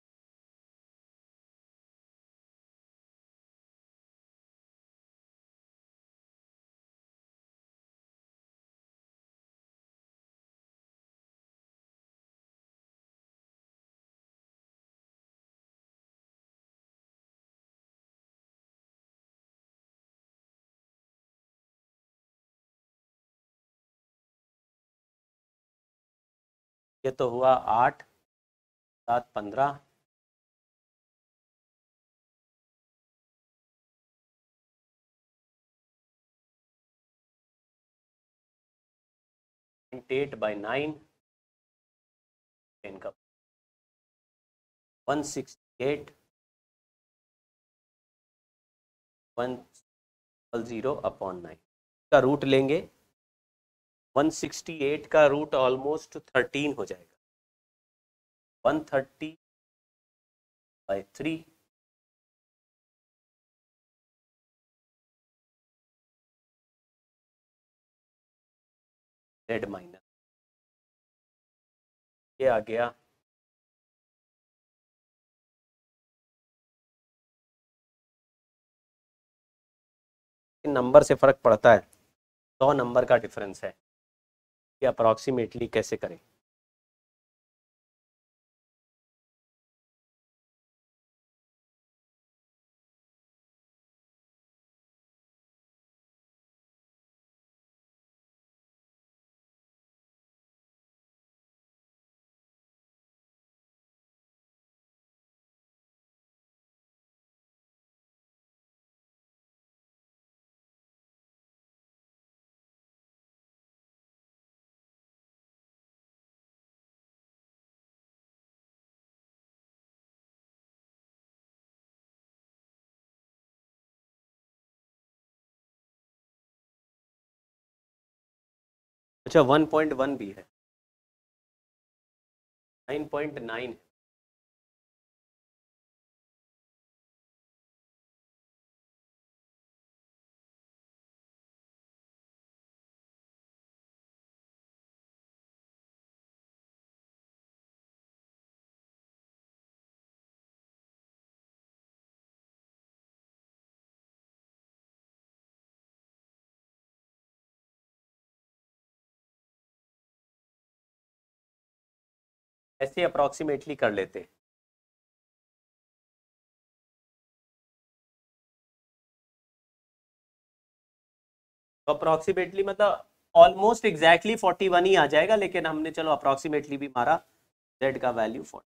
ये तो हुआ आठ सात पंद्रह एट बाई नाइन टेन का one six eight one zero upon nine का रूट लेंगे 168 का रूट ऑलमोस्ट 13 हो जाएगा 130 थर्टी बाई थ्री रेड माइनस ये आ गया नंबर से फर्क पड़ता है सौ नंबर का डिफरेंस है कि अप्रॉक्सीमेटली कैसे करें अच्छा वन पॉइंट वन भी है नाइन पॉइंट नाइन है ऐसे अप्रॉक्सीमेटली कर लेते हैं तो अप्रॉक्सीमेटली मतलब ऑलमोस्ट एग्जैक्टली 41 ही आ जाएगा लेकिन हमने चलो अप्रॉक्सीमेटली भी मारा जेड का वैल्यू फोर्टी